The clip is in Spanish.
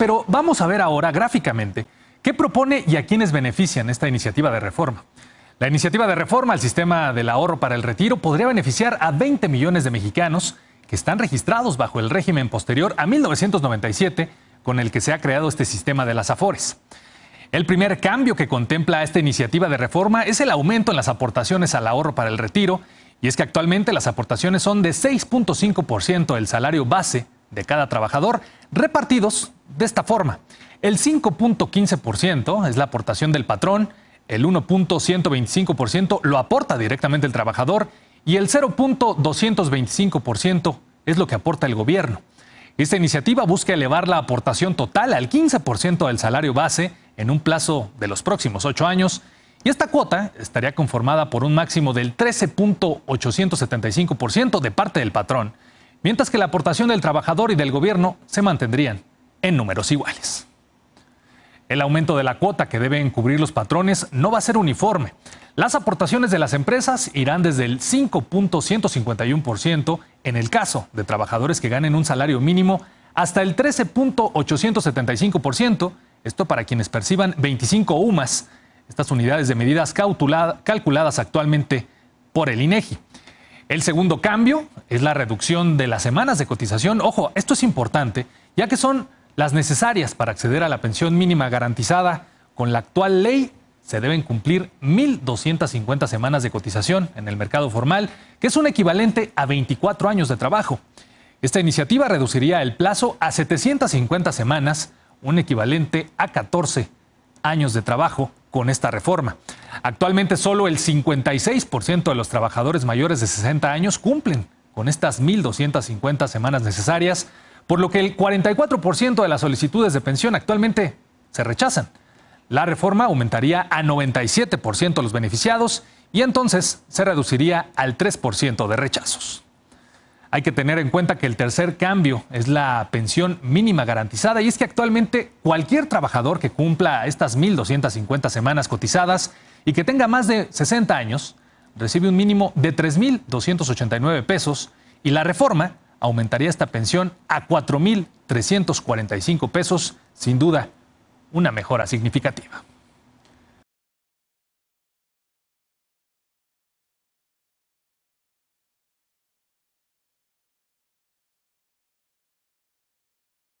Pero vamos a ver ahora gráficamente qué propone y a quiénes benefician esta iniciativa de reforma. La iniciativa de reforma al sistema del ahorro para el retiro podría beneficiar a 20 millones de mexicanos que están registrados bajo el régimen posterior a 1997 con el que se ha creado este sistema de las AFORES. El primer cambio que contempla esta iniciativa de reforma es el aumento en las aportaciones al ahorro para el retiro, y es que actualmente las aportaciones son de 6.5% del salario base de cada trabajador, repartidos de esta forma. El 5.15% es la aportación del patrón, el 1.125% lo aporta directamente el trabajador y el 0.225% es lo que aporta el gobierno. Esta iniciativa busca elevar la aportación total al 15% del salario base en un plazo de los próximos ocho años y esta cuota estaría conformada por un máximo del 13.875% de parte del patrón, mientras que la aportación del trabajador y del gobierno se mantendrían en números iguales. El aumento de la cuota que deben cubrir los patrones no va a ser uniforme. Las aportaciones de las empresas irán desde el 5.151% en el caso de trabajadores que ganen un salario mínimo hasta el 13.875%, esto para quienes perciban 25 UMAS, estas unidades de medidas calculadas actualmente por el INEGI. El segundo cambio es la reducción de las semanas de cotización. Ojo, esto es importante, ya que son las necesarias para acceder a la pensión mínima garantizada con la actual ley se deben cumplir 1.250 semanas de cotización en el mercado formal, que es un equivalente a 24 años de trabajo. Esta iniciativa reduciría el plazo a 750 semanas, un equivalente a 14 años de trabajo con esta reforma. Actualmente solo el 56% de los trabajadores mayores de 60 años cumplen con estas 1.250 semanas necesarias por lo que el 44% de las solicitudes de pensión actualmente se rechazan. La reforma aumentaría a 97% los beneficiados y entonces se reduciría al 3% de rechazos. Hay que tener en cuenta que el tercer cambio es la pensión mínima garantizada y es que actualmente cualquier trabajador que cumpla estas 1.250 semanas cotizadas y que tenga más de 60 años recibe un mínimo de 3.289 pesos y la reforma aumentaría esta pensión a 4.345 pesos, sin duda una mejora significativa.